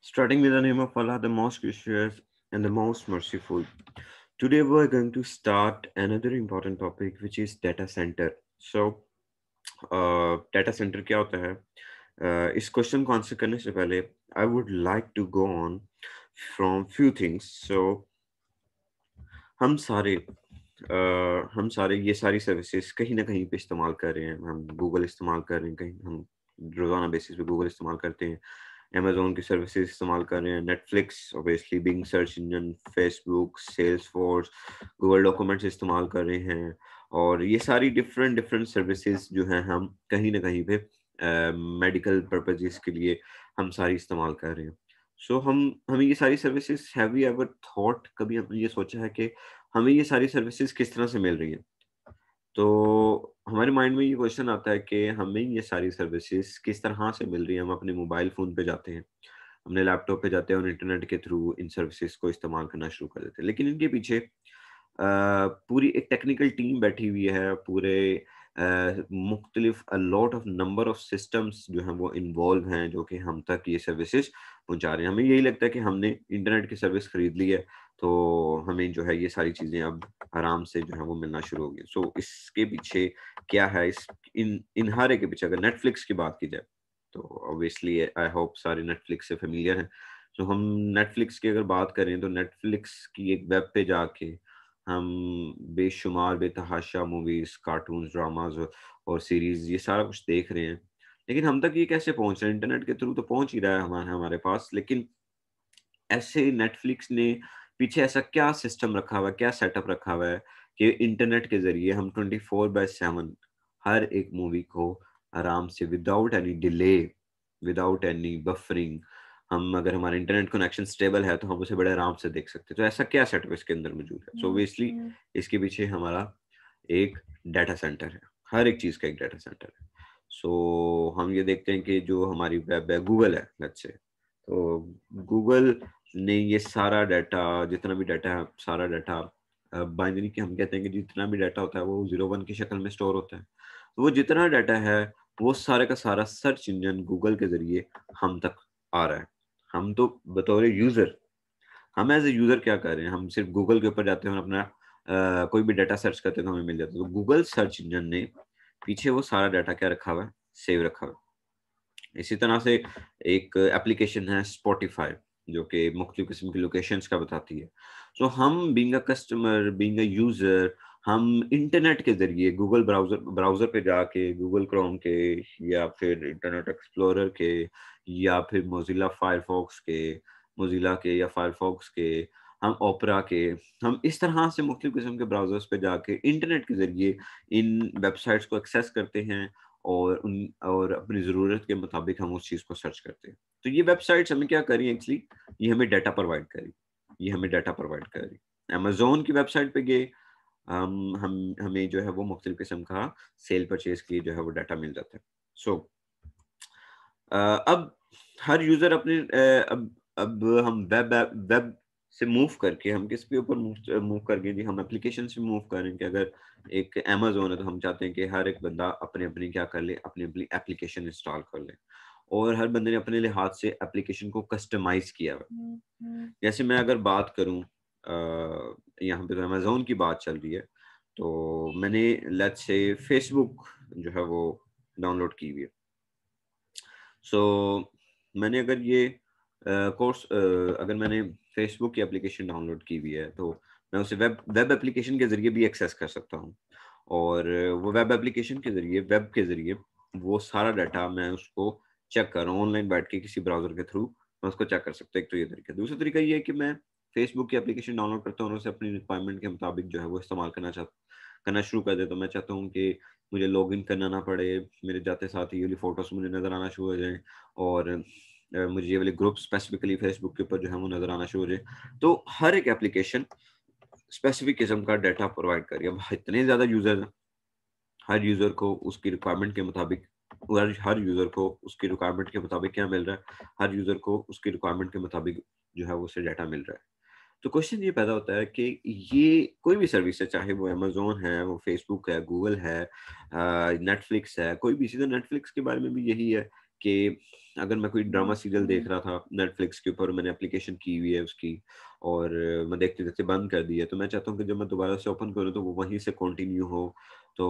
starting with the name of Allah, the most gracious and the most merciful. Today we're going to start another important topic, which is data center. So, uh, data center क्या होता है इस question को answer करने से पहले I would like to go on from few things. So, हम सारे uh, हम सारे ये सारी सर्विसेज कहीं ना कहीं पे इस्तेमाल कर रहे हैं हम गूगल इस्तेमाल कर रहे हैं कहीं हम रोज़ाना बेसिस पे गूगल इस्तेमाल करते हैं अमेजोन की सर्विसेज इस्तेमाल कर रहे हैं Netflix obviously Bing search engine Facebook Salesforce Google documents इस्तेमाल कर रहे हैं और ये सारी डिफरेंट डिफरेंट सर्विसेज जो हैं हम कहीं ना कहीं पे मेडिकल uh, पर्पजेस के लिए हम सारी इस्तेमाल कर रहे हैं सो so, हम हमें ये सारी services have you ever thought कभी हमने ये सोचा है कि हमें ये सारी सर्विसेज किस तरह से मिल रही हैं तो हमारे माइंड में ये क्वेश्चन आता है कि हमें ये सारी सर्विसेज किस तरह से मिल रही है हम अपने मोबाइल फ़ोन पे जाते हैं अपने लैपटॉप पे जाते हैं और इंटरनेट के थ्रू इन सर्विसेज को इस्तेमाल करना शुरू कर देते हैं लेकिन इनके पीछे पूरी एक टेक्निकल टीम बैठी हुई है पूरे मुख्तलिफ lot of number of systems जो हैं वो इन्वॉल्व हैं जो कि हम तक ये सर्विसेज पहुंचा रहे हैं हमें यही लगता है कि हमने इंटरनेट की सर्विस खरीद ली है तो हमें जो है ये सारी चीज़ें अब आराम से जो है वो मिलना शुरू हो गया सो so, इसके पीछे क्या है इस इन इन हारे के पीछे अगर नेटफ्लिक्स की बात की जाए तो ऑब्वियसली आई होप सारे नेटफ्लिक्स से फेमिलियर हैं सो so, हम नेटफ्लिक्स की अगर बात करें तो नेटफ्लिक्स की एक वेब पे जाके हम बेशुमार बेतहाशा मूवीज कार्टून ड्रामाज और सीरीज ये सारा कुछ देख रहे हैं लेकिन हम तक ये कैसे पहुंच रहे हैं इंटरनेट के थ्रू तो पहुंच ही रहा है हमारे हमारे पास लेकिन ऐसे नेटफ्लिक्स ने पीछे ऐसा क्या सिस्टम रखा हुआ है क्या सेटअप रखा हुआ है कि इंटरनेट के जरिए हम ट्वेंटी फोर बाय सेवन हर एक मूवी को आराम से without any delay without any buffering हम अगर हमारा इंटरनेट कनेक्शन स्टेबल है तो हम उसे बड़े आराम से देख सकते हैं तो ऐसा क्या सेटअप इसके अंदर मौजूद है सो ऑब्वियसली हम्म। इसके पीछे हमारा एक डाटा सेंटर है हर एक चीज़ का एक डाटा सेंटर है सो so, हम ये देखते हैं कि जो हमारी वेब है गूगल है लेट्स से तो गूगल नहीं ये सारा डाटा जितना भी डाटा है सारा डाटा बाइनरी के हम कहते हैं कि जितना भी डाटा होता है वो जीरो वन की शक्ल में स्टोर होता है तो वो जितना डाटा है वो सारे का सारा सर्च इंजन गूगल के जरिए हम तक आ रहा है हम तो बतौर यूजर हम एज ए यूजर क्या कर रहे हैं हम सिर्फ गूगल के ऊपर जाते हैं और अपना आ, कोई भी डाटा सर्च करते तो हमें मिल जाता है तो गूगल सर्च इंजन ने पीछे वो सारा डाटा क्या रखा हुआ है सेव रखा हुआ है इसी तरह से एक एप्लीकेशन है स्पॉटिफाई जो कि मुख्तु किस्म की लोकेशंस का बताती है सो so, हम बींग कस्टमर बींग यूज़र हम इंटरनेट के ज़रिए गूगल ब्राउज़र ब्राउज़र पे जाके गूगल क्रोम के या फिर इंटरनेट एक्सप्लोरर के या फिर मोजिला फायरफॉक्स के मोजिला के या फायरफॉक्स के हम ओपरा के हम इस तरह से मुख्तु किस्म के ब्राउज़र्स पे जाके इंटरनेट के ज़रिए इन वेबसाइट्स को एक्सेस करते हैं और उन और अपनी ज़रूरत के मुताबिक हम उस चीज़ को सर्च करते हैं तो ये वेबसाइट्स हमें क्या करी एक्चुअली ये हमें डाटा प्रोवाइड करी ये हमें डाटा प्रोवाइड करी अमेजोन की वेबसाइट पे गए हम हम हमें जो है वो मुख्तलि किस्म का सेल परचेज के लिए जो है वो डाटा मिल जाता है सो so, अब हर यूज़र अपने अब अब हम वेब वेब से मूव करके हम किस भी ऊपर मूव करके जी हम एप्लीकेशन से मूव करें कि अगर एक अमेजोन है तो हम चाहते हैं कि हर एक बंदा अपने अपनी क्या कर ले अपनी अपनी एप्लीकेशन इंस्टॉल कर ले और हर बंदे ने अपने लिहाज से एप्लीकेशन को कस्टमाइज किया हुआ हम्म, हम्म। जैसे मैं अगर बात करूँ यहाँ पे तो अमेजोन की बात चल रही है तो मैंने लेट से फेसबुक जो है वो डाउनलोड की हुई है सो so, मैंने अगर ये कोर्स अगर मैंने फेसबुक की एप्लीकेशन डाउनलोड की हुई है तो मैं उसे वेब वेब एप्लीकेशन के जरिए भी एक्सेस कर सकता हूँ और वो वेब एप्लीकेशन के जरिए वेब के जरिए वो सारा डाटा मैं उसको चेक कर रहा हूँ ऑनलाइन बैठ के किसी ब्राउजर के थ्रू मैं उसको चेक कर सकता हूँ एक तो ये तरीका दूसरा तरीका ये है कि मैं फेसबुक की एप्लीकेशन डाउनलोड करता हूँ और उसे अपनी रिक्वायरमेंट के मुताबिक जो है वो इस्तेमाल करना चाह करना शुरू कर देता तो मैं चाहता हूँ कि मुझे लॉग इन करना ना पड़े मेरे जाते साथ ही फोटोज मुझे नज़र आना शुरू हो जाए और मुझे ये वाले ग्रुप स्पेसिफिकली फेसबुक के ऊपर जो है वो नजर आना शुरू हो जाए तो हर एक एप्लीकेशन स्पेसिफिक किस्म का डाटा प्रोवाइड कर अब इतने ज़्यादा यूजर हैं हर यूज़र को उसकी रिक्वायरमेंट के मुताबिक हर यूज़र को उसकी रिक्वायरमेंट के मुताबिक क्या मिल रहा है हर यूज़र को उसकी रिक्वायरमेंट के मुताबिक जो है वो उसे डाटा मिल रहा है तो क्वेश्चन ये पैदा होता है कि ये कोई भी सर्विस है चाहे वो अमेजोन है वो फेसबुक है गूगल है नेटफ्लिक्स है कोई भी सीधा नेटफ्लिक्स के बारे में भी यही है कि अगर मैं कोई ड्रामा सीरियल देख हम्म। रहा था नेटफ्लिक्स के ऊपर मैंने एप्लीकेशन की हुई है उसकी और मैं देखते देखते बंद कर दी है तो मैं चाहता हूँ कि जब मैं दोबारा से ओपन करूँ तो वो वहीं से कंटिन्यू हो तो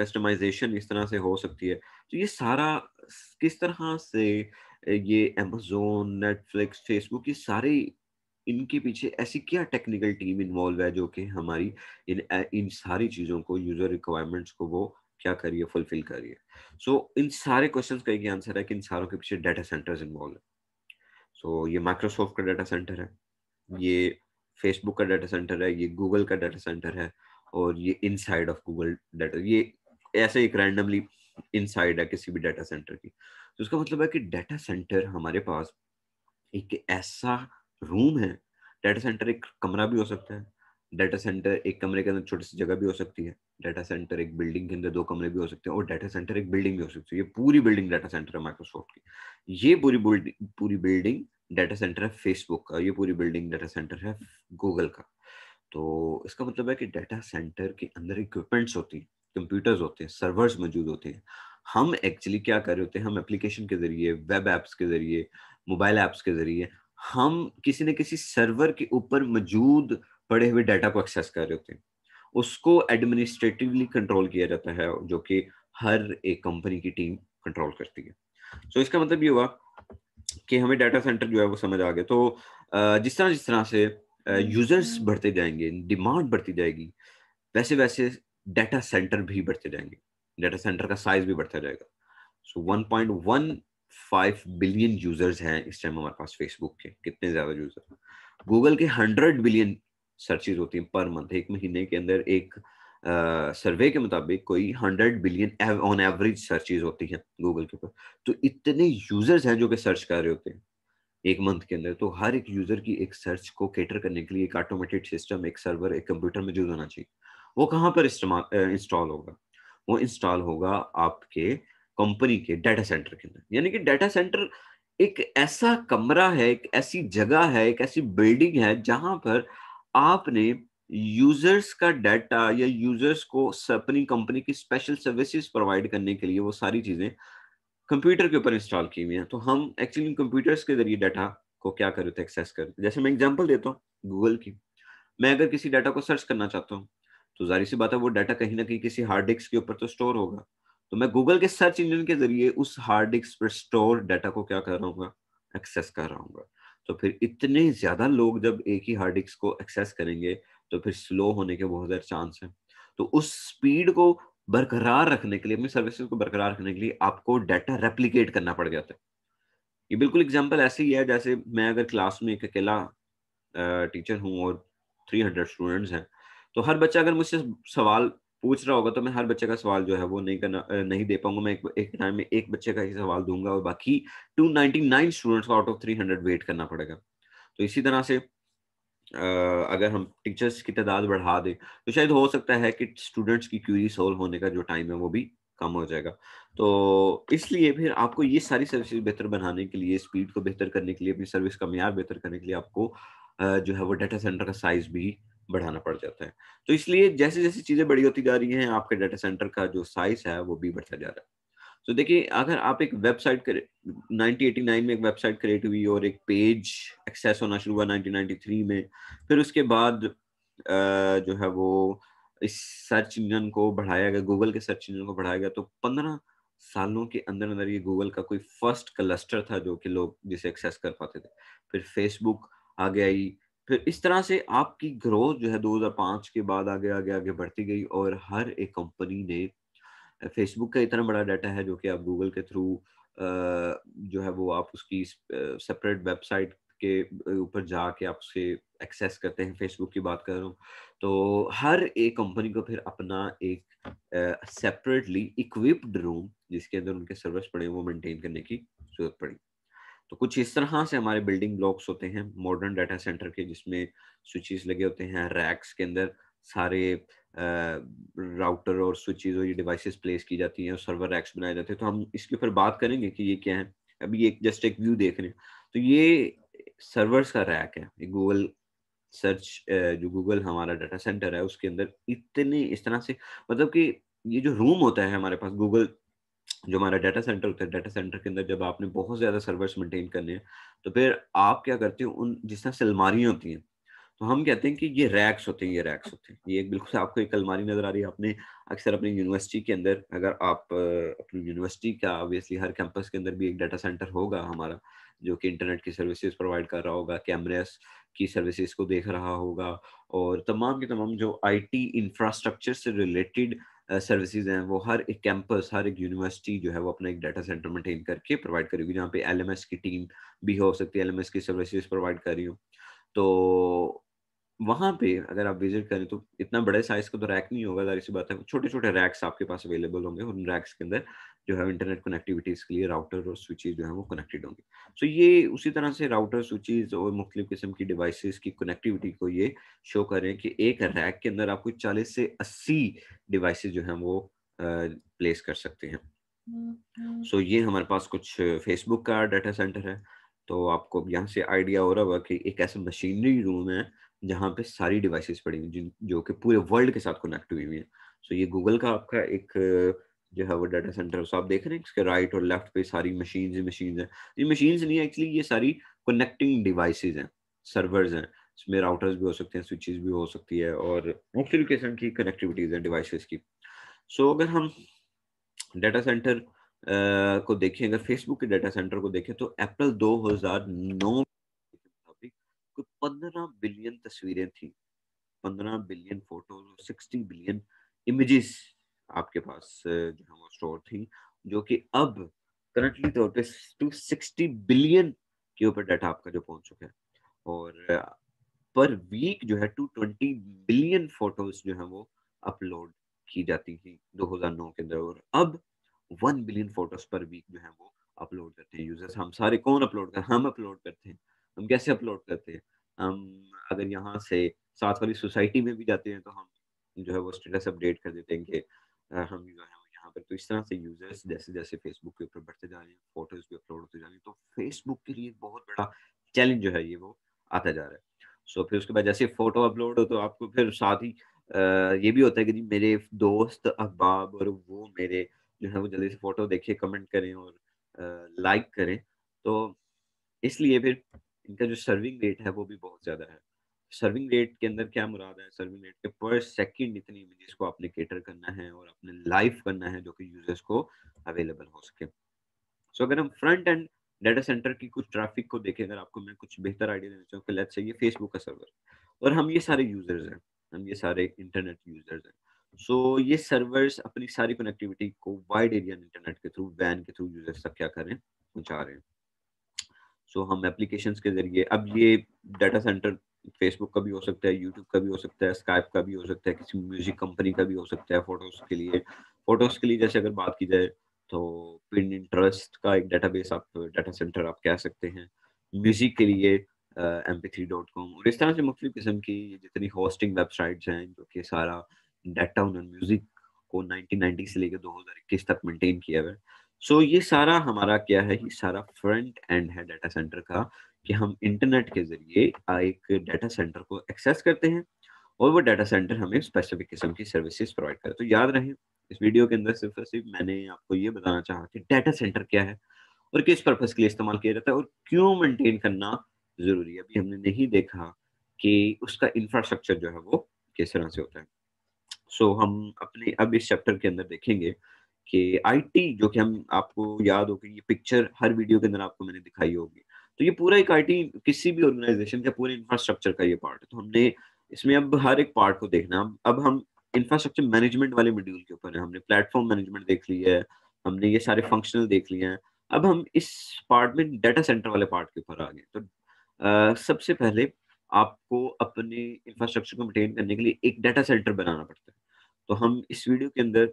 कस्टमाइजेशन इस तरह से हो सकती है तो ये सारा किस तरह से ये अमेजोन नेटफ्लिक्स फेसबुक ये सारे इनके पीछे ऐसी क्या टेक्निकल टीम इन्वॉल्व है जो कि हमारी इन इन सारी चीज़ों को यूज़र रिक्वायरमेंट्स को वो क्या करिए फुलफिल करिए सो इन सारे क्वेश्चन का एक आंसर है कि इन सारों के पीछे डाटा सेंटर इन्वॉल्व है सो so, ये माइक्रोसॉफ्ट का डाटा हाँ। सेंटर है ये फेसबुक का डाटा सेंटर है ये गूगल का डाटा सेंटर है और ये inside of Google data ये ऐसे एक रैंडमली इन साइड है किसी भी डाटा सेंटर की तो उसका मतलब है कि डाटा सेंटर हमारे पास एक ऐसा रूम है डाटा सेंटर एक कमरा भी हो सकता है डाटा सेंटर एक कमरे के अंदर छोटी सी जगह भी हो सकती है डाटा सेंटर एक बिल्डिंग के अंदर दो कमरे भी हो सकते हैं और डाटा सेंटर एक बिल्डिंग भी हो सकती है ये पूरी बिल्डिंग डाटा सेंटर है माइक्रोसॉफ्ट की ये पूरी पूरी बिल्डिंग डाटा सेंटर है फेसबुक का ये पूरी बिल्डिंग डाटा सेंटर है गूगल का तो इसका मतलब है कि डाटा सेंटर के अंदर इक्विपमेंट्स होती हैं कंप्यूटर्स होते हैं सर्वर्स मौजूद होते हैं हम एक्चुअली क्या कर रहे होते हैं हम एप्लीकेशन के जरिए वेब एप्स के जरिए मोबाइल एप्स के जरिए हम किसी न किसी सर्वर के ऊपर मौजूद पड़े हुए डाटा को एक्सेस कर रहे होते हैं उसको एडमिनिस्ट्रेटिवली कंट्रोल किया जाता है जो कि हर एक कंपनी की टीम कंट्रोल करती है सो so, इसका मतलब ये हुआ कि हमें डाटा सेंटर जो है वो समझ आ गया तो जिस तरह जिस तरह से यूजर्स हम्म। बढ़ते जाएंगे डिमांड बढ़ती जाएगी वैसे वैसे डाटा सेंटर भी बढ़ते जाएंगे डाटा सेंटर का साइज भी बढ़ता जाएगा so one point one five billion users हैं इस टाइम हमारे पास फेसबुक के कितने ज्यादा यूजर गूगल के हंड्रेड बिलियन सर्चिज होती हैं पर मंथ एक महीने के अंदर एक सर्वे के मुताबिक कोई hundred billion on average searches होती हैं गूगल के ऊपर तो इतने यूजर्स हैं जो कि सर्च कर रहे होते हैं एक मंथ के अंदर तो हर एक यूजर की एक सर्च को कैटर करने के लिए एक ऑटोमेटेड सिस्टम एक सर्वर एक कंप्यूटर में होना चाहिए वो कहाँ पर इंस्टॉल होगा वो इंस्टॉल होगा आपके कंपनी के डाटा सेंटर के अंदर यानी कि डाटा सेंटर एक ऐसा कमरा है एक ऐसी जगह है एक ऐसी बिल्डिंग है जहां पर आपने यूजर्स का डाटा या यूजर्स को अपनी कंपनी की स्पेशल सर्विसेज प्रोवाइड करने के लिए वो सारी चीजें कंप्यूटर के ऊपर इंस्टॉल की हुई हैं तो हम एक्चुअली कंप्यूटर्स के जरिए डाटा को क्या करते हैं एक्सेस करते जैसे मैं एग्जांपल देता हूँ गूगल की मैं अगर किसी डाटा को सर्च करना चाहता हूँ तो जाहिर सी बात है वो डाटा कहीं ना कहीं किसी हार्ड डिस्क के ऊपर तो स्टोर होगा तो मैं गूगल के सर्च इंजन के जरिए उस हार्ड डिस्क पर स्टोर डाटा को क्या कर रहा हूँ एक्सेस कर रहा हूँ तो फिर इतने ज्यादा लोग जब एक ही हार्ड डिस्क को एक्सेस करेंगे तो फिर स्लो होने के बहुत ज्यादा चांस है तो उस स्पीड को बरकरार रखने के लिए अपनी सर्विसेज को बरकरार रखने के लिए आपको डाटा रेप्लीकेट करना पड़ जाता है ये बिल्कुल एग्जाम्पल ऐसे ही है जैसे मैं अगर क्लास में एक अकेला टीचर हूँ और थ्री हंड्रेड स्टूडेंट्स हैं तो हर बच्चा अगर मुझसे सवाल पूछ रहा होगा तो मैं हर बच्चे का सवाल जो है वो नहीं करना नहीं दे पाऊंगा मैं एक टाइम में एक बच्चे का ही सवाल दूंगा और बाकी 299 स्टूडेंट्स आउट ऑफ 300 वेट करना पड़ेगा तो इसी तरह से अगर हम टीचर्स की तादाद बढ़ा दें तो शायद हो सकता है कि स्टूडेंट्स की क्यूरी सोल्व होने का जो टाइम है वो भी कम हो जाएगा तो इसलिए फिर आपको ये सारी सर्विसेज बेहतर बनाने के लिए स्पीड को बेहतर करने के लिए अपनी सर्विस का मैार बेहतर करने के लिए आपको जो है वो डाटा सेंटर का साइज भी बढ़ाना पड़ जाता है तो इसलिए जैसे जैसे चीज़ें बड़ी होती जा रही हैं आपके डाटा सेंटर का जो साइज है वो भी बढ़ता जा रहा है तो देखिए अगर आप एक वेबसाइट करे 1989 में एक वेबसाइट क्रिएट हुई और एक पेज एक्सेस होना शुरू हुआ 1993 में फिर उसके बाद जो है वो इस सर्च इंजन को बढ़ाया गया गूगल के सर्च इंजन को बढ़ाया गया तो पंद्रह सालों के अंदर अंदर ये गूगल का कोई फर्स्ट क्लस्टर था जो कि लोग जिसे एक्सेस कर पाते थे फिर फेसबुक आ गया फिर इस तरह से आपकी ग्रोथ जो है 2005 के बाद आगे आगे आगे बढ़ती गई और हर एक कंपनी ने फेसबुक का इतना बड़ा डाटा है जो कि आप गूगल के थ्रू जो है वो आप उसकी सेपरेट वेबसाइट के ऊपर जाके आप उसे एक्सेस करते हैं फेसबुक की बात कर रहा हूँ तो हर एक कंपनी को फिर अपना एक सेपरेटली इक्विप्ड रूम जिसके अंदर उनके सर्विस पड़े वो मेंटेन करने की जरूरत पड़ी तो कुछ इस तरह से हमारे बिल्डिंग ब्लॉक्स होते हैं मॉडर्न डाटा सेंटर के जिसमें स्विचेस लगे होते हैं रैक्स के अंदर सारे राउटर और स्विचेस और ये डिवाइसेस प्लेस की जाती हैं और सर्वर रैक्स बनाए जाते हैं तो हम इसके ऊपर बात करेंगे कि ये क्या है अभी एक जस्ट एक व्यू देख रहे हैं तो ये सर्वर्स का रैक है ये गूगल सर्च जो गूगल हमारा डाटा सेंटर है उसके अंदर इतने इस तरह से मतलब कि ये जो रूम होता है हमारे पास गूगल जो हमारा डाटा सेंटर होता है डाटा सेंटर के अंदर जब आपने बहुत ज़्यादा सर्वर्स मेंटेन करने हैं तो फिर आप क्या करते हो उन जिस तरह से अलमारियाँ होती हैं तो हम कहते हैं कि ये रैक्स होते हैं ये रैक्स होते हैं ये एक बिल्कुल आपको एक अलमारी नज़र आ रही है आपने अक्सर अपनी यूनिवर्सिटी के अंदर अगर आप अपनी यूनिवर्सिटी का ऑब्वियसली हर कैंपस के अंदर भी एक डाटा सेंटर होगा हमारा जो कि इंटरनेट की सर्विसेज प्रोवाइड कर रहा होगा कैमरेस की सर्विसेज को देख रहा होगा और तमाम के तमाम जो आईटी इंफ्रास्ट्रक्चर से रिलेटेड सर्विसेज हैं वो हर एक कैंपस हर एक यूनिवर्सिटी जो है वो अपना एक डाटा सेंटर मेंटेन करके प्रोवाइड करेगी जहाँ पे एल की टीम भी हो सकती है एल की सर्विसेज प्रोवाइड कर रही हूँ तो वहाँ पे अगर आप विजिट करें तो इतना बड़े साइज का तो रैक नहीं होगा जाहिर सी बात है छोटे छोटे रैक्स आपके पास अवेलेबल होंगे उन रैक्स के अंदर जो है इंटरनेट कनेक्टिविटीज के लिए राउटर और स्विचेज जो है वो कनेक्टेड होंगे सो so, ये उसी तरह से राउटर स्विचेज और मुख्तु किस्म की डिवाइसेस की कनेक्टिविटी को ये शो कर रहे हैं कि एक रैक के अंदर आपको चालीस से अस्सी डिवाइस जो है वो प्लेस कर सकते हैं सो हम्म। so, ये हमारे पास कुछ फेसबुक का डाटा सेंटर है तो आपको यहाँ से आइडिया हो रहा होगा कि एक ऐसा मशीनरी रूम है जहाँ पे सारी डिवाइसेस पड़ी हुई जो कि पूरे वर्ल्ड के साथ कनेक्ट हुई हुई है सो so, ये गूगल का आपका एक जो है वो डाटा सेंटर सो आप देख रहे हैं इसके राइट और लेफ्ट पे सारी मशीन ही मशीन है ये मशीन नहीं है एक्चुअली ये सारी कनेक्टिंग डिवाइसेस हैं सर्वर्स हैं इसमें राउटर्स भी हो सकते हैं स्विचेस भी हो सकती है और मुख्तलि किस्म की कनेक्टिविटीज़ हैं डिवाइसेस की सो अगर हम डाटा सेंटर को देखें अगर फेसबुक के डाटा सेंटर को देखें तो अप्रैल दो हज़ार नौ कोई पंद्रह बिलियन तस्वीरें थी पंद्रह बिलियन फोटोज और सिक्सटी बिलियन इमेजेस आपके पास जो है वो स्टोर थी जो कि अब करंटली तौर पे टू सिक्सटी बिलियन के ऊपर डाटा आपका जो पहुंच चुका है और पर वीक जो है टू ट्वेंटी बिलियन फोटोज जो है वो अपलोड की जाती थी 2009 के अंदर और अब one billion photos per week जो है वो अपलोड करते हैं यूजर्स हम सारे कौन अपलोड कर हम अपलोड करते हैं हम कैसे अपलोड करते हैं हम अगर यहाँ से साथ वाली सोसाइटी में भी जाते हैं तो हम जो है वो स्टेटस अपडेट कर देते हैं कि हम जो है यहाँ पर तो इस तरह से यूजर्स जैसे जैसे फेसबुक के ऊपर बढ़ते जा रहे हैं फोटोज भी अपलोड होते जा रहे हैं तो फेसबुक के लिए बहुत बड़ा चैलेंज जो है ये वो आता जा रहा है सो so, फिर उसके बाद जैसे फोटो अपलोड हो तो आपको फिर साथ ही ये भी होता है कि जी मेरे दोस्त अहबाब और वो मेरे जो है वो जल्दी से फोटो देखे कमेंट करें और लाइक करें तो इसलिए फिर इनका जो सर्विंग रेट है वो भी बहुत ज़्यादा है सर्विंग रेट के अंदर क्या मुराद है सर्विंग रेट के पर सेकंड इतनी इमेजेस को आपने केटर करना है और अपने लाइव करना है जो कि यूजर्स को अवेलेबल हो सके सो so, अगर हम फ्रंट एंड डाटा सेंटर की कुछ ट्रैफिक को देखें अगर आपको मैं कुछ बेहतर आइडिया देना चाहूँ लेट्स ये फेसबुक का सर्वर और हम ये सारे यूजर्स हैं हम ये सारे इंटरनेट यूजर्स हैं सो so, ये सर्वर्स अपनी सारी कनेक्टिविटी को वाइड एरिया इंटरनेट के थ्रू वैन के थ्रू यूजर्स तक क्या करें पहुँचा रहे हैं सो so, हम एप्लीकेशंस के जरिए अब ये डाटा सेंटर फेसबुक का भी हो सकता है यूट्यूब का भी हो सकता है स्काइप का भी हो सकता है किसी म्यूजिक कंपनी का भी हो सकता है फोटोज के लिए फोटोज के लिए जैसे अगर बात की जाए तो पिन इंटरेस्ट का एक डाटा बेस आप डाटा सेंटर आप कह सकते हैं म्यूजिक के लिए M P three dot com और इस तरह से मुख्तु किस्म की जितनी होस्टिंग वेबसाइट्स हैं जो कि सारा डाटा उन्होंने म्यूजिक को नाइनटीन नाइनटी से लेकर दो हज़ार इक्कीस तक मेनटेन किया हुआ है सो ये सारा हमारा क्या है ये सारा फ्रंट एंड है डाटा सेंटर का कि हम इंटरनेट के जरिए एक डाटा सेंटर को एक्सेस करते हैं और वो डाटा सेंटर हमें स्पेसिफिक किस्म की सर्विसेज प्रोवाइड करे तो याद रहे इस वीडियो के अंदर सिर्फ और सिर्फ मैंने आपको ये बताना चाहा कि डाटा सेंटर क्या है और किस पर्पज़ के लिए इस्तेमाल किया जाता है और क्यों मेंटेन करना ज़रूरी है अभी हमने नहीं देखा कि उसका इंफ्रास्ट्रक्चर जो है वो किस तरह से होता है सो so, हम अपने अब इस चैप्टर के अंदर देखेंगे कि आईटी जो कि हम आपको याद हो कि ये पिक्चर हर वीडियो के अंदर आपको मैंने दिखाई होगी तो ये पूरा एक आईटी किसी भी ऑर्गेनाइजेशन का पूरे इंफ्रास्ट्रक्चर का ये पार्ट है तो हमने इसमें अब हर एक पार्ट को देखना अब हम इंफ्रास्ट्रक्चर मैनेजमेंट वाले मॉड्यूल के ऊपर है हमने प्लेटफॉर्म मैनेजमेंट देख लिया है हमने ये सारे फंक्शनल देख लिए हैं अब हम इस पार्ट में डाटा सेंटर वाले पार्ट के ऊपर आ गए तो आ, सबसे पहले आपको अपने इंफ्रास्ट्रक्चर को मेंटेन करने के लिए एक डाटा सेंटर बनाना पड़ता है तो हम इस वीडियो के अंदर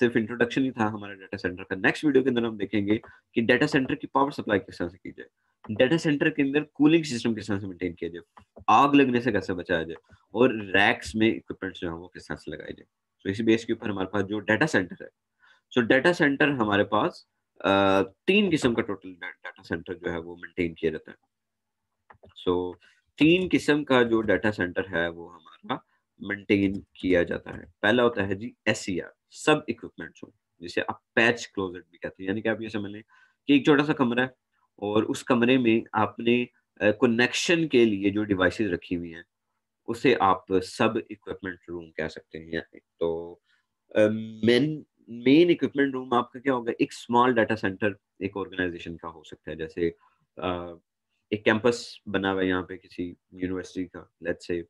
सिर्फ इंट्रोडक्शन ही था हमारे डाटा सेंटर का नेक्स्ट वीडियो के अंदर हम देखेंगे कि डाटा सेंटर की पावर सप्लाई किस तरह से की जाए डेटा सेंटर के अंदर कूलिंग सिस्टम किस तरह से मेंटेन किया जाए आग लगने से कैसे बचाया जाए और रैक्स में इक्विपमेंट जो है वो किस तरह से लगाए जाए तो इसी बेस के ऊपर हमारे पास जो डाटा सेंटर है सो डाटा सेंटर हमारे पास तीन किस्म का टोटल डाटा सेंटर जो है वो मेंटेन किया जाता है सो so, तीन किस्म का जो डाटा सेंटर है वो हमारा मेंटेन किया जाता है पहला होता है जी एस e सब इक्विपमेंट जोन जिसे आप पैच क्लोजेट भी कहते हैं यानी कि आप ये समझ लें कि एक छोटा सा कमरा है और उस कमरे में आपने कनेक्शन के लिए जो डिवाइसेस रखी हुई हैं उसे आप सब इक्विपमेंट रूम कह सकते हैं तो मेन मेन इक्विपमेंट रूम आपका क्या होगा एक स्मॉल डाटा सेंटर एक ऑर्गेनाइजेशन का हो सकता है जैसे uh, एक कैंपस बना हुआ है यहाँ पे किसी यूनिवर्सिटी का लेट्स से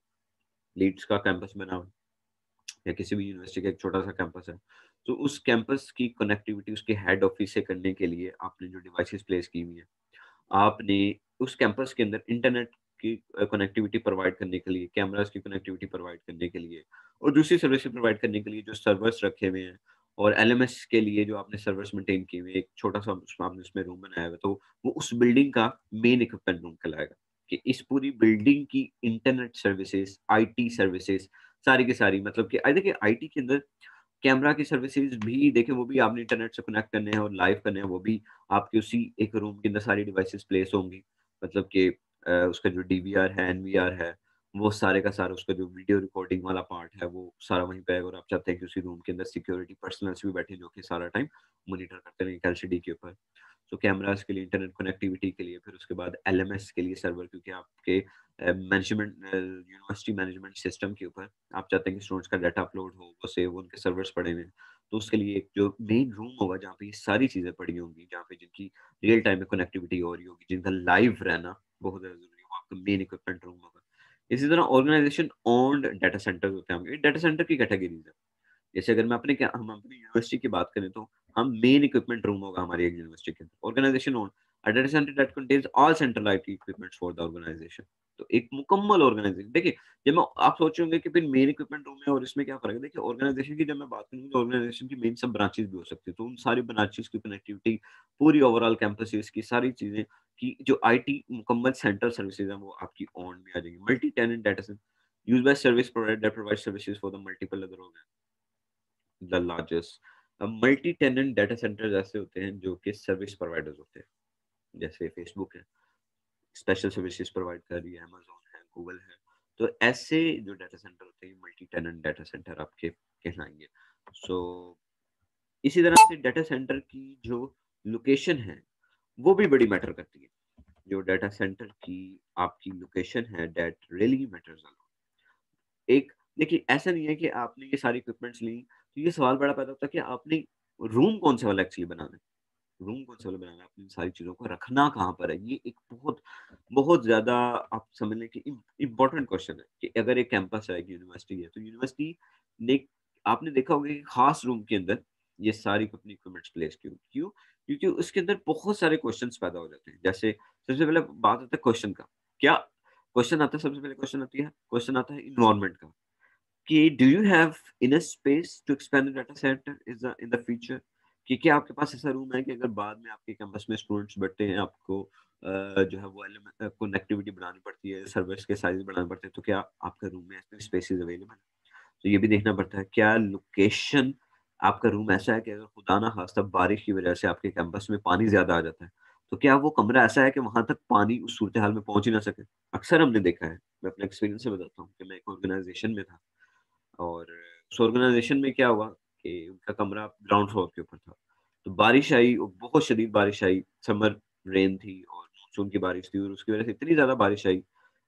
लीड्स का कैंपस बना हुआ या किसी भी यूनिवर्सिटी का एक छोटा सा कैंपस है तो उस कैंपस की कनेक्टिविटी उसके हेड ऑफिस से करने के लिए आपने जो डिवाइसेस प्लेस की हुई है आपने उस कैंपस के अंदर इंटरनेट की कनेक्टिविटी प्रोवाइड करने के लिए कैमरास की कनेक्टिविटी प्रोवाइड करने के लिए और दूसरी सर्विस प्रोवाइड करने के लिए जो सर्वर्स रखे हुए हैं और एल के लिए जो आपने सर्वर्स मेंटेन किए हुए एक छोटा सा उसमें आपने उसमें रूम बनाया हुआ तो वो उस बिल्डिंग का मेन इक्विपमेंट रूम कहलाएगा कि इस पूरी बिल्डिंग की इंटरनेट सर्विसेज आईटी सर्विसेज सारी की सारी मतलब कि आई थिंक आईटी के अंदर कैमरा की सर्विसेज भी देखें वो भी आपने इंटरनेट से कनेक्ट करने हैं और लाइव करने हैं वो भी आपके उसी एक रूम के अंदर सारी डिवाइसेस प्लेस होंगी मतलब कि उसका जो डी है एन है वो सारे का सारा उसका जो वीडियो रिकॉर्डिंग वाला पार्ट है वो सारा वहीं पे और आप चाहते हैं कि उसी रूम के अंदर सिक्योरिटी पर्सनल भी बैठे जो कि सारा टाइम मोनिटर करते रहेंगे एलसीडी के ऊपर तो कैमराज के लिए इंटरनेट कनेक्टिविटी के लिए फिर उसके बाद एल के लिए सर्वर क्योंकि आपके मैनेजमेंट यूनिवर्सिटी मैनेजमेंट सिस्टम के ऊपर आप चाहते हैं कि स्टूडेंट्स का डाटा अपलोड हो वो सेव उनके सर्वर्स पड़े हुए हैं तो उसके लिए एक जो मेन रूम होगा जहाँ पे ये सारी चीज़ें पड़ी होंगी जहाँ पे जिनकी रियल टाइम में कनेक्टिविटी हो रही होगी जिनका लाइव रहना बहुत ज़्यादा जरूरी होगा आपका मेन इक्विपमेंट रूम होगा इसी तरह ऑर्गेनाइजेशन ओन्ड डाटा सेंटर होते हैं डाटा सेंटर की कैटेगरीज है जैसे अगर मैं अपने हम अपनी यूनिवर्सिटी की बात करें तो हम मेन इक्विपमेंट रूम होगा हमारी एक यूनिवर्सिटी के अंदर organization owned A data center that contains all central IT equipment for the organization. तो एक मुकम्मल ऑर्गेनाइजेशन देखिए जब मैं आप सोच रहे होंगे कि फिर मेन इक्विपमेंट रूम है और इसमें क्या फर्क है देखिए ऑर्गेनाइजेशन की जब मैं बात करूँ ऑर्गेनाइजेशन की मेन सब ब्रांचेस भी हो सकती है तो उन सारी ब्रांचेस की कनेक्टिविटी पूरी ओवरऑल कैंपसेस की सारी चीजें की जो आईटी मुकम्मल सेंट्रल सर्विसेज हैं वो आपकी ऑन में आ जाएंगी multi tenant data center use by service provider that provide services for the multiple other organ the largest multi tenant data center ऐसे होते हैं जो कि सर्विस प्रोवाइडर्स होते हैं जैसे फेसबुक है स्पेशल सर्विसेज प्रोवाइड कर रही है अमेजोन है गूगल है तो ऐसे जो डाटा सेंटर होते हैं मल्टी टेनेंट डाटा सेंटर आपके कहलाएंगे सो so, इसी तरह से डाटा सेंटर की जो लोकेशन है वो भी बड़ी मैटर करती है जो डाटा सेंटर की आपकी लोकेशन है डेट रियली मैटर्स एक देखिए ऐसा नहीं है कि आपने ये सारी इक्विपमेंट्स ली तो ये सवाल बड़ा पैदा होता है कि आपने रूम कौन सा वाला एक्चुअली बनाना है रूम को चलो बनाना अपनी सारी चीज़ों को रखना कहाँ पर है ये एक बहुत बहुत ज़्यादा आप समझ लें कि इम्पोर्टेंट क्वेश्चन है कि अगर एक कैंपस है कि यूनिवर्सिटी है तो यूनिवर्सिटी ने आपने देखा होगा कि खास रूम के अंदर ये सारी अपनी इक्विपमेंट्स प्लेस की क्यों क्योंकि उसके अंदर बहुत सारे क्वेश्चन पैदा हो जाते हैं जैसे सबसे पहले बात आता है क्वेश्चन का क्या क्वेश्चन आता है सबसे पहले क्वेश्चन आती है क्वेश्चन आता है इन्वायरमेंट का कि do you have in space to expand data center is in the future कि क्या आपके पास ऐसा रूम है कि अगर बाद में आपके कैंपस में स्टूडेंट्स बैठे हैं आपको जो है वो कनेक्टिविटी बनानी पड़ती है सर्विस के साइज बनाने पड़ते हैं तो क्या आपका रूम में ऐसे स्पेसिस अवेलेबल है तो ये भी देखना पड़ता है क्या लोकेशन आपका रूम ऐसा है कि अगर खुदा ना खास्ता बारिश की वजह से आपके कैंपस में पानी ज़्यादा आ जाता है तो क्या वो कमरा ऐसा है कि वहाँ तक पानी उस सूरत हाल में पहुँच ही ना सके अक्सर हमने देखा है मैं अपने एक्सपीरियंस से बताता हूँ कि मैं एक ऑर्गेनाइजेशन में था और उस ऑर्गेनाइजेशन में क्या हुआ कि उनका कमरा ग्राउंड फ्लोर के ऊपर था तो बारिश आई और बहुत शदीद बारिश आई समर रेन थी और मानसून की बारिश थी और उसकी वजह से इतनी ज़्यादा बारिश आई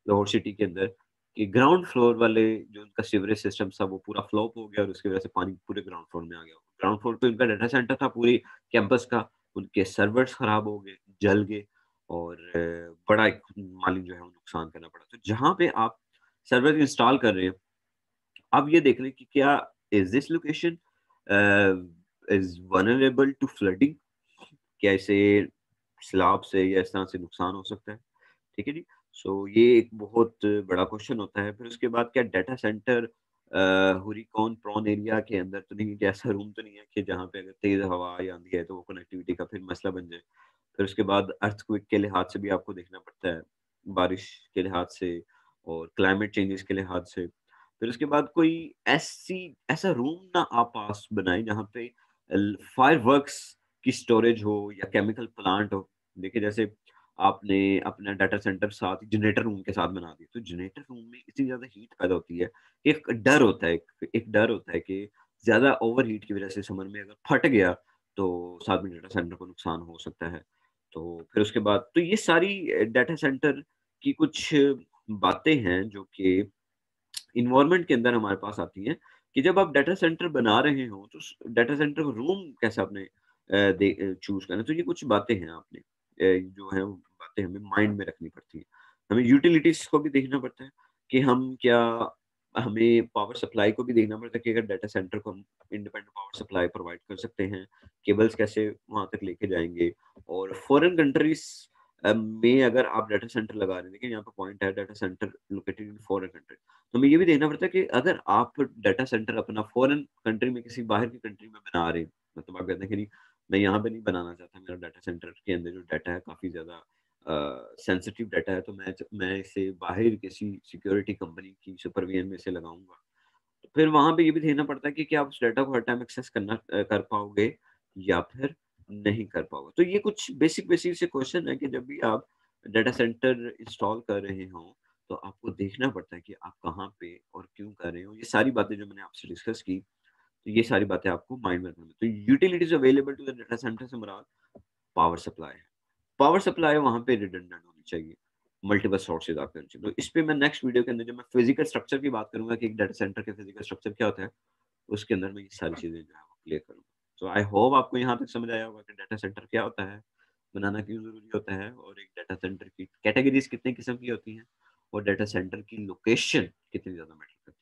लाहौर सिटी के अंदर कि ग्राउंड फ्लोर वाले जो उनका सीवरेज सिस्टम था वो पूरा फ्लॉप हो गया और उसकी वजह से पानी पूरे ग्राउंड फ्लोर में आ गया ग्राउंड फ्लोर पे उनका डाटा सेंटर था पूरी कैंपस का उनके सर्वर्स खराब हो गए जल गए और बड़ा एक माली जो है नुकसान करना पड़ा तो जहाँ पे आप सर्वर इंस्टॉल कर रहे हैं अब ये देख रहे हैं कि क्या is this location is vulnerable to flooding क्या सैलाब से या इस तरह से नुकसान हो सकता है ठीक है जी सो so, ये एक बहुत बड़ा क्वेश्चन होता है फिर उसके बाद क्या data center hurricane prone area के अंदर तो नहीं कि ऐसा रूम तो नहीं है कि जहाँ पे अगर तेज हवा या आंधी है तो वो कनेक्टिविटी का फिर मसला बन जाए फिर उसके बाद अर्थक्विक के लिहाज से भी आपको देखना पड़ता है बारिश के लिहाज से और क्लाइमेट चेंजेस के लिहाज से फिर उसके बाद कोई ऐसी ऐसा रूम ना आप पास बनाए जहाँ पे फायर की स्टोरेज हो या केमिकल प्लांट हो देखिए जैसे आपने अपना डाटा सेंटर साथ जनरेटर रूम के साथ बना दिया तो जनरेटर रूम में इतनी ज्यादा हीट पैदा होती है एक डर होता है एक डर होता है कि ज्यादा ओवर हीट की वजह से समर में अगर फट गया तो साथ में डाटा सेंटर को नुकसान हो सकता है तो फिर उसके बाद तो ये सारी डाटा सेंटर की कुछ बातें हैं जो कि इन्वायरमेंट के अंदर हमारे पास आती हैं कि जब आप डाटा सेंटर बना रहे हो तो डाटा सेंटर रूम कैसे आपने चूज करना तो ये कुछ बातें हैं आपने जो है बातें हमें माइंड में रखनी पड़ती हैं हमें यूटिलिटीज को भी देखना पड़ता है कि हम क्या हमें पावर सप्लाई को भी देखना पड़ता है कि अगर डाटा सेंटर को हम इंडिपेंडेंट पावर सप्लाई प्रोवाइड कर सकते हैं केबल्स कैसे वहां तक लेके जाएंगे और फॉरेन कंट्रीज में अगर आप डाटा सेंटर लगा रहे हैं यहाँ पर पॉइंट है data center located in foreign country तो हमें ये भी देखना पड़ता है कि अगर आप डाटा सेंटर अपना फॉरन कंट्री में किसी बाहर की कंट्री में बना रहे हैं मतलब आप कहते हैं कि मैं यहाँ पे नहीं बनाना चाहता मेरा डाटा सेंटर के अंदर जो डाटा है काफ़ी ज़्यादा सेंसिटिव डाटा है तो मैं मैं इसे बाहर किसी सिक्योरिटी कंपनी की सुपरविजन में इसे लगाऊंगा तो फिर वहाँ पे ये भी देखना पड़ता है कि क्या आप उस डाटा को हर टाइम एक्सेस करना कर पाओगे या फिर नहीं कर पाओगे तो ये कुछ बेसिक बेसिक से क्वेश्चन है कि जब भी आप डाटा सेंटर इंस्टॉल कर रहे हो तो आपको देखना पड़ता है कि आप कहाँ पे और क्यों कर रहे हो ये सारी बातें जो मैंने आपसे डिस्कस की तो ये सारी बातें आपको माइंड में रखना तो utilities available to the data center से मुराद पावर सप्लाई है पावर सप्लाई वहाँ पे रिडेंडेंट होनी चाहिए मल्टीपल सोर्सेज आपके होने चाहिए तो इस पर मैं नेक्स्ट वीडियो के अंदर जब मैं फिजिकल स्ट्रक्चर की बात करूंगा कि एक डाटा सेंटर के फिजिकल स्ट्रक्चर क्या होता है उसके अंदर मैं ये सारी चीज़ें जो है वो क्लियर करूँगा सो आई होप आपको यहाँ तक समझ आया होगा कि डाटा सेंटर क्या होता है बनाना क्यों ज़रूरी होता है और एक डाटा सेंटर की कैटेगरीज कितने किस्म की होती हैं और डाटा सेंटर की लोकेशन कितनी ज़्यादा मैटर करती है